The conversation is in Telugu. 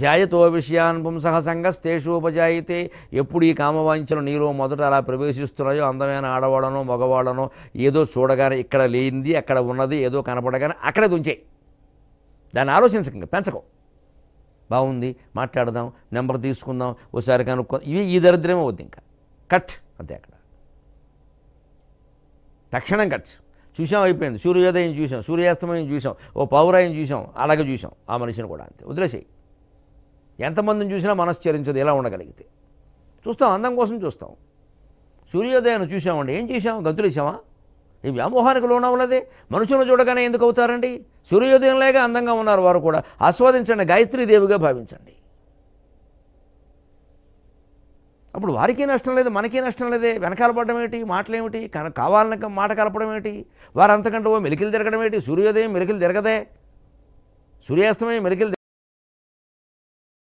ధ్యాయతో విషయాన్ పుంసహ ఉపజాయితే ఎప్పుడు ఈ కామవాంఛలు నీలో మొదట అలా ప్రవేశిస్తున్నాయో అందమైన ఆడవాళ్ళనో మగవాళ్ళను ఏదో చూడగానే ఇక్కడ లేనిది అక్కడ ఉన్నది ఏదో కనపడగానే అక్కడే దుంచే దాన్ని ఆలోచించక పెంచకో బాగుంది మాట్లాడదాం నెంబర్ తీసుకుందాం ఒకసారి కనుక్కో ఇవి ఈ దరిద్రమే వద్దు ఇంకా కట్ అంతే అక్కడ తక్షణం కట్ చూసాం అయిపోయింది సూర్యోదయం చూసాం సూర్యాస్తమయం చూసాం ఓ పౌరాయం చూసాం అలాగే చూసాం ఆ మనిషిని కూడా అంతే వదిలేసేయి ఎంతమందిని చూసినా మనశ్చరించదు ఎలా ఉండగలిగితే చూస్తాం అందం కోసం చూస్తాం సూర్యోదయాన్ని చూసామండి ఏం చేసాం గంతులేసామా ఈ వ్యామోహానికి లోనవ్వలేదే మనుషులను చూడగానే ఎందుకు అవుతారండి సూర్యోదయంలాగా అందంగా ఉన్నారు వారు కూడా ఆస్వాదించండి గాయత్రీదేవిగా భావించండి అప్పుడు వారికి నష్టం లేదు మనకీ నష్టం లేదే వెనకాల పడడం ఏంటి మాటలు ఏమిటి కావాలని మాట కలపడం ఏంటి వారంతకంటే ఓ మెలికిలు తిరగడం ఏంటి సూర్యోదయం మెలికిలు తిరగదే సూర్యాస్తమయం మెలికిలు